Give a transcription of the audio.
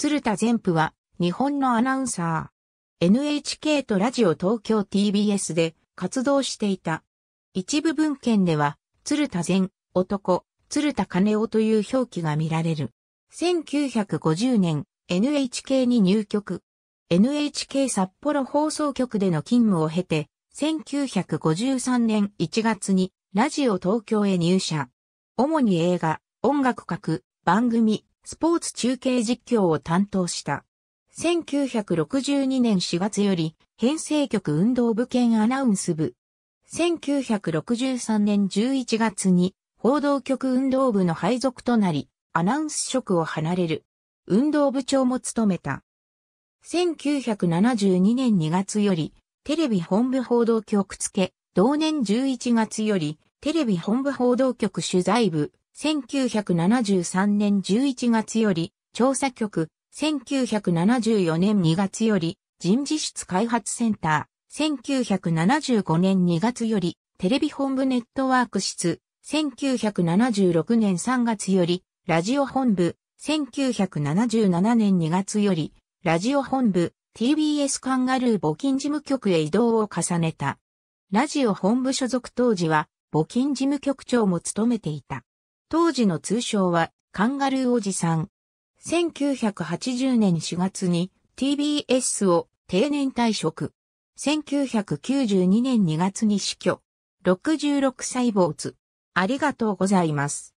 鶴田善夫は、日本のアナウンサー。NHK とラジオ東京 TBS で活動していた。一部文献では、鶴田善、男、鶴田金夫という表記が見られる。1950年、NHK に入局。NHK 札幌放送局での勤務を経て、1953年1月にラジオ東京へ入社。主に映画、音楽各、番組、スポーツ中継実況を担当した。1962年4月より、編成局運動部兼アナウンス部。1963年11月に、報道局運動部の配属となり、アナウンス職を離れる。運動部長も務めた。1972年2月より、テレビ本部報道局付け、同年11月より、テレビ本部報道局取材部、1973年11月より、調査局、1974年2月より、人事室開発センター、1975年2月より、テレビ本部ネットワーク室、1976年3月より、ラジオ本部、1977年2月より、ラジオ本部、TBS カンガルー募金事務局へ移動を重ねた。ラジオ本部所属当時は、募金事務局長も務めていた。当時の通称はカンガルーおじさん。1980年4月に TBS を定年退職。1992年2月に死去。66歳坊主。ありがとうございます。